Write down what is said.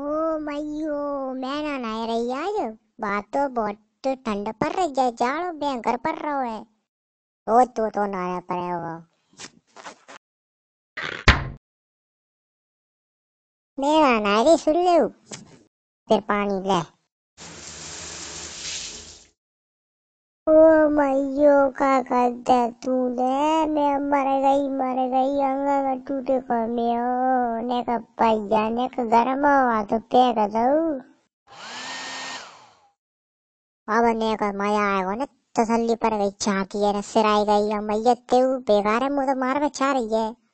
मैयो मैं ना आज बात तो बहुत ठंड पड़ रही है जाड़ो भयंकर पड़ रहा है ओ तो तो नहाया पड़े वो मेरा नारी सुन ले फिर पानी ले योगा कर मैं मर गई मर गई अंग टूटे को मैं ने का पैया ने का गरम हवा तो अब ने का मजा आएगा ना तसल्ली पर गई चाकी है ना सिराई गई मैया तेऊ बेकार है मुझे तो मार मार बचा रही है